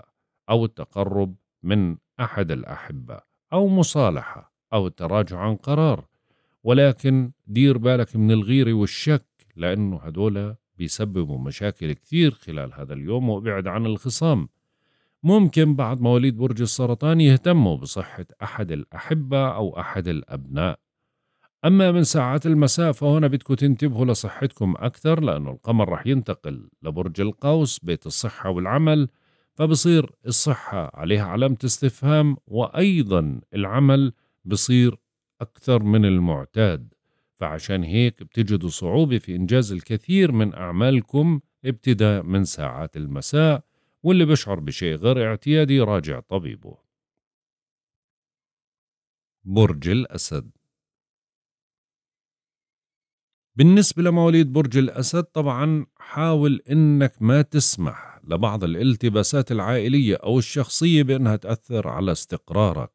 S1: أو التقرب من أحد الأحبة أو مصالحة أو التراجع عن قرار ولكن دير بالك من الغيرة والشك لأنه هدول بيسببوا مشاكل كثير خلال هذا اليوم وابعد عن الخصام ممكن بعض مواليد برج السرطان يهتموا بصحة أحد الأحبة أو أحد الأبناء أما من ساعات المساء فهنا بدكم تنتبهوا لصحتكم أكثر لأنه القمر رح ينتقل لبرج القوس بيت الصحة والعمل فبصير الصحة عليها علامة استفهام وأيضا العمل بصير أكثر من المعتاد فعشان هيك بتجدوا صعوبة في إنجاز الكثير من أعمالكم ابتداء من ساعات المساء واللي بشعر بشيء غير اعتيادي راجع طبيبه برج الأسد بالنسبة لمواليد برج الأسد طبعا حاول أنك ما تسمح لبعض الالتباسات العائلية أو الشخصية بأنها تأثر على استقرارك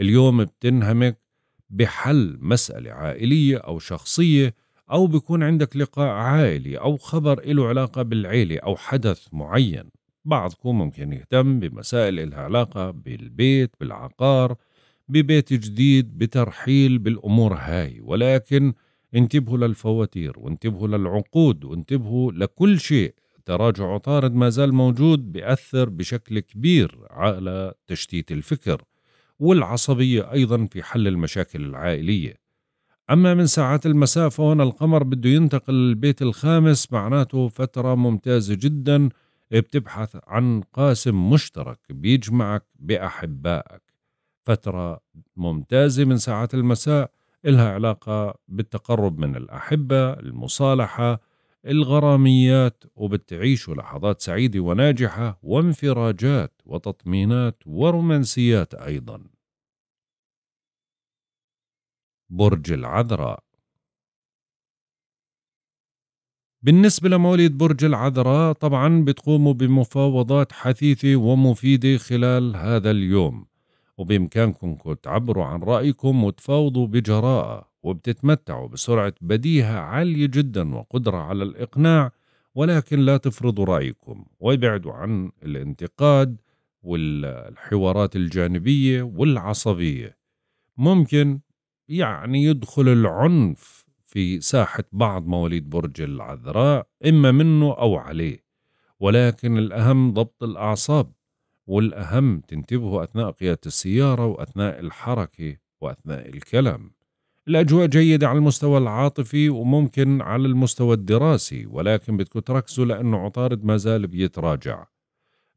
S1: اليوم بتنهمك بحل مسألة عائلية أو شخصية أو بيكون عندك لقاء عائلي أو خبر له علاقة بالعيلة أو حدث معين بعضكم ممكن يهتم بمسائل إلها علاقة بالبيت بالعقار ببيت جديد بترحيل بالأمور هاي ولكن انتبهوا للفواتير وانتبهوا للعقود وانتبهوا لكل شيء تراجع عطارد ما زال موجود بيأثر بشكل كبير على تشتيت الفكر والعصبية أيضا في حل المشاكل العائلية أما من ساعات المسافة وأنا القمر بده ينتقل للبيت الخامس معناته فترة ممتازة جدا بتبحث عن قاسم مشترك بيجمعك بأحبائك فترة ممتازة من ساعات المساء إلها علاقة بالتقرب من الأحبة المصالحة الغراميات وبتعيشوا لحظات سعيدة وناجحة وانفراجات وتطمينات ورومانسيات أيضا برج العذراء بالنسبة لمواليد برج العذراء طبعا بتقوموا بمفاوضات حثيثة ومفيدة خلال هذا اليوم وبإمكانكم تعبروا عن رأيكم وتفاوضوا بجراءة وبتتمتعوا بسرعة بديهة عالية جدا وقدرة على الإقناع ولكن لا تفرضوا رأيكم وابعدوا عن الانتقاد والحوارات الجانبية والعصبية ممكن يعني يدخل العنف في ساحة بعض مواليد برج العذراء إما منه أو عليه ولكن الأهم ضبط الأعصاب والأهم تنتبهوا أثناء قيادة السيارة وأثناء الحركة وأثناء الكلام الأجواء جيدة على المستوى العاطفي وممكن على المستوى الدراسي ولكن بدكم تركزوا لأنه عطارد ما زال بيتراجع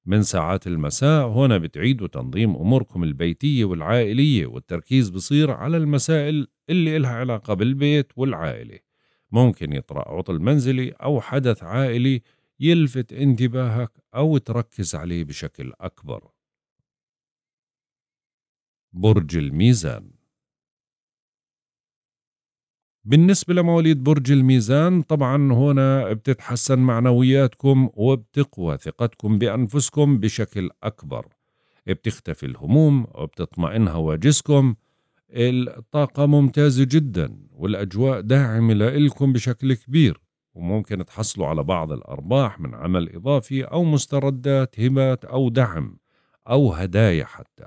S1: من ساعات المساء هنا بتعيدوا تنظيم أموركم البيتية والعائلية والتركيز بصير على المسائل اللي إلها علاقة بالبيت والعائلة ممكن يطرأ عطل منزلي أو حدث عائلي يلفت انتباهك أو تركز عليه بشكل أكبر برج الميزان بالنسبة لمواليد برج الميزان طبعا هنا بتتحسن معنوياتكم وبتقوى ثقتكم بأنفسكم بشكل أكبر بتختفي الهموم وبتطمئن هواجسكم الطاقة ممتازة جدا والأجواء داعمة لإلكم بشكل كبير وممكن تحصلوا على بعض الأرباح من عمل إضافي أو مستردات هبات أو دعم أو هدايا حتى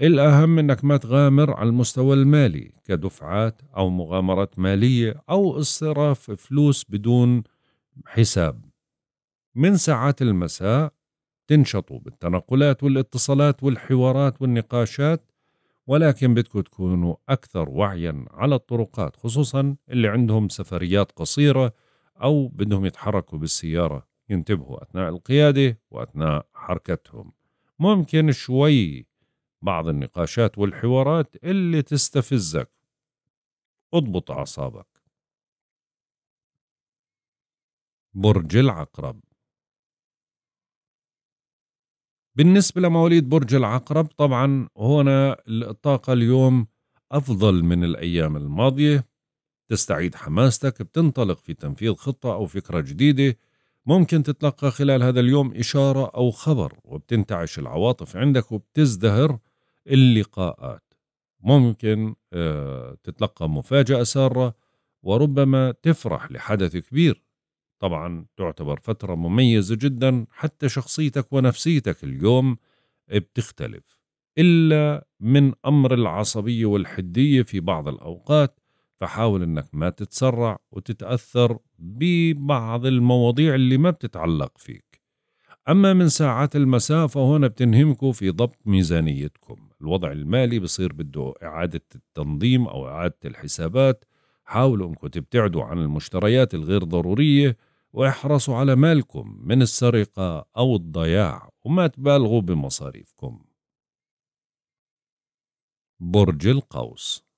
S1: الأهم أنك ما تغامر على المستوى المالي كدفعات أو مغامرات مالية أو إصراف فلوس بدون حساب من ساعات المساء تنشطوا بالتنقلات والاتصالات والحوارات والنقاشات ولكن بدكم تكونوا أكثر وعيا على الطرقات خصوصا اللي عندهم سفريات قصيرة أو بدهم يتحركوا بالسيارة ينتبهوا أثناء القيادة وأثناء حركتهم ممكن شوي بعض النقاشات والحوارات اللي تستفزك اضبط أعصابك برج العقرب بالنسبة لمواليد برج العقرب طبعا هنا الطاقة اليوم أفضل من الأيام الماضية تستعيد حماستك بتنطلق في تنفيذ خطة أو فكرة جديدة ممكن تتلقى خلال هذا اليوم إشارة أو خبر وبتنتعش العواطف عندك وبتزدهر اللقاءات ممكن آه، تتلقى مفاجأة سارة وربما تفرح لحدث كبير طبعا تعتبر فترة مميزة جدا حتى شخصيتك ونفسيتك اليوم بتختلف إلا من أمر العصبية والحدية في بعض الأوقات فحاول انك ما تتسرع وتتاثر ببعض المواضيع اللي ما بتتعلق فيك اما من ساعات المساء فهنا بتنهمكوا في ضبط ميزانيتكم الوضع المالي بصير بده اعاده التنظيم او اعاده الحسابات حاولوا انكم تبتعدوا عن المشتريات الغير ضروريه واحرصوا على مالكم من السرقه او الضياع وما تبالغوا بمصاريفكم برج القوس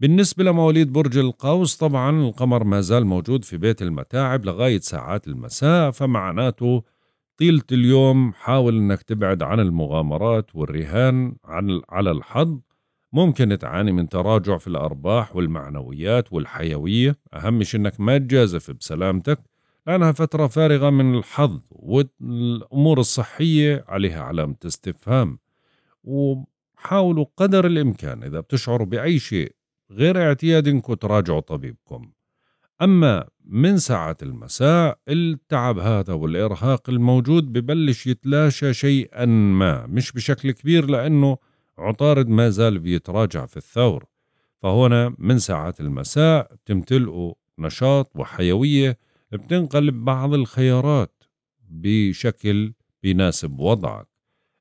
S1: بالنسبة لمواليد برج القوس طبعا القمر ما زال موجود في بيت المتاعب لغاية ساعات المساء فمعناته طيلة اليوم حاول انك تبعد عن المغامرات والرهان عن على الحظ ممكن تعاني من تراجع في الأرباح والمعنويات والحيوية أهم شيء انك ما تجازف بسلامتك لأنها فترة فارغة من الحظ والأمور الصحية عليها علامة استفهام وحاولوا قدر الإمكان إذا بتشعروا بأي شيء غير اعتياد انكم تراجعوا طبيبكم أما من ساعة المساء التعب هذا والإرهاق الموجود ببلش يتلاشى شيئا ما مش بشكل كبير لأنه عطارد ما زال بيتراجع في الثور فهنا من ساعات المساء بتمتلئوا نشاط وحيوية بتنقلب بعض الخيارات بشكل بيناسب وضعك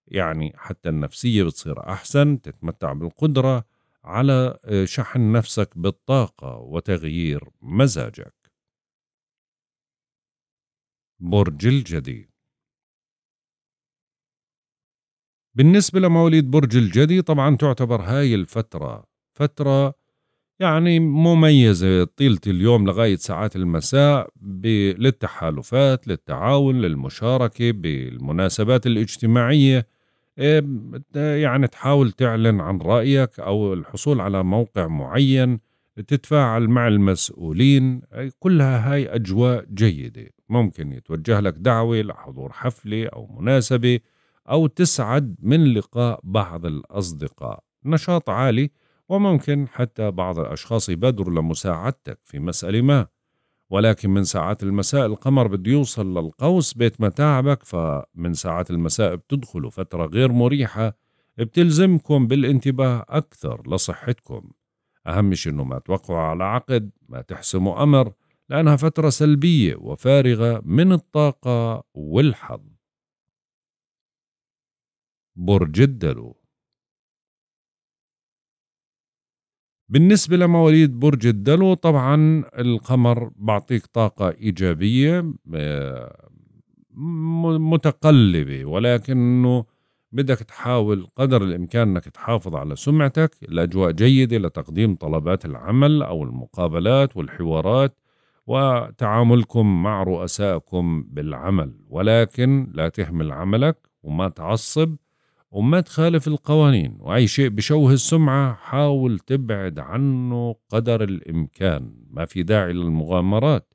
S1: يعني حتى النفسية بتصير أحسن تتمتع بالقدرة على آه، شحن نفسك بالطاقة وتغيير مزاجك. برج الجدي بالنسبة لمواليد برج الجدي طبعا تعتبر هاي الفترة فترة يعني مميزة طيلة اليوم لغاية ساعات المساء للتحالفات للتعاون للمشاركة بالمناسبات الاجتماعية يعني تحاول تعلن عن رأيك أو الحصول على موقع معين تتفاعل مع المسؤولين كلها هاي أجواء جيدة ممكن يتوجه لك دعوة لحضور حفلة أو مناسبة أو تسعد من لقاء بعض الأصدقاء نشاط عالي وممكن حتى بعض الأشخاص يبادروا لمساعدتك في مسألة ما ولكن من ساعات المساء القمر بده يوصل للقوس بيت متاعبك فمن ساعات المساء بتدخلوا فترة غير مريحة بتلزمكم بالانتباه أكثر لصحتكم أهم شيء إنه ما توقعوا على عقد ما تحسموا أمر لأنها فترة سلبية وفارغة من الطاقة والحظ برج الدلو بالنسبة لمواليد برج الدلو طبعا القمر بعطيك طاقة إيجابية آه، متقلبة ولكنه بدك تحاول قدر الإمكان أنك تحافظ على سمعتك الأجواء جيدة لتقديم طلبات العمل أو المقابلات والحوارات وتعاملكم مع رؤسائكم بالعمل ولكن لا تهمل عملك وما تعصب وما تخالف القوانين وأي شيء بشوه السمعة حاول تبعد عنه قدر الإمكان ما في داعي للمغامرات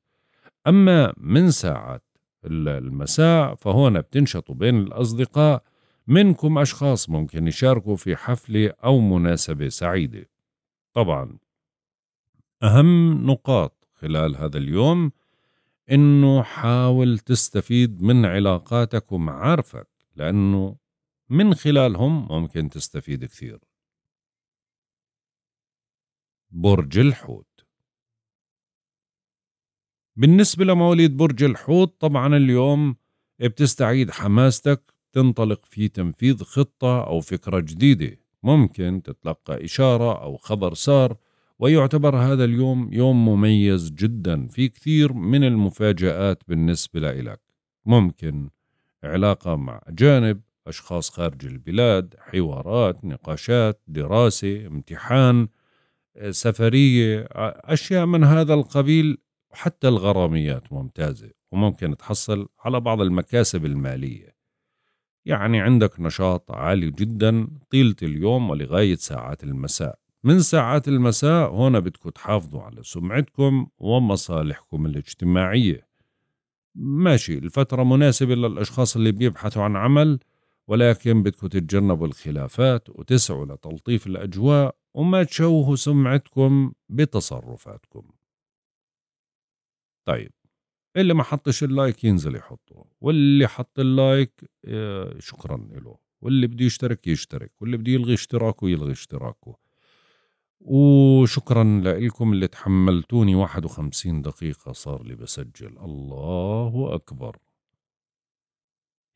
S1: أما من ساعة المساء فهون بتنشطوا بين الأصدقاء منكم أشخاص ممكن يشاركوا في حفلة أو مناسبة سعيدة طبعا أهم نقاط خلال هذا اليوم إنه حاول تستفيد من علاقاتك ومعارفك لأنه من خلالهم ممكن تستفيد كثير برج الحوت بالنسبة لمواليد برج الحوت طبعا اليوم بتستعيد حماستك تنطلق في تنفيذ خطة أو فكرة جديدة ممكن تتلقى إشارة أو خبر سار ويعتبر هذا اليوم يوم مميز جدا في كثير من المفاجآت بالنسبة لك ممكن علاقة مع أجانب أشخاص خارج البلاد حوارات نقاشات دراسة امتحان آه، سفرية آه، أشياء من هذا القبيل حتى الغراميات ممتازة وممكن تحصل على بعض المكاسب المالية يعني عندك نشاط عالي جدا طيلة اليوم ولغاية ساعات المساء من ساعات المساء هنا بدكم تحافظوا على سمعتكم ومصالحكم الاجتماعية ماشي الفترة مناسبة للأشخاص اللي بيبحثوا عن عمل ولكن بدكم تتجنبوا الخلافات وتسعوا لتلطيف الأجواء وما تشوهوا سمعتكم بتصرفاتكم طيب اللي ما حطش اللايك ينزل يحطه واللي حط اللايك آه، شكرا له واللي بده يشترك يشترك واللي بده يلغي اشتراكه يلغي اشتراكه وشكرا لكم اللي تحملتوني 51 دقيقة صار لي بسجل الله أكبر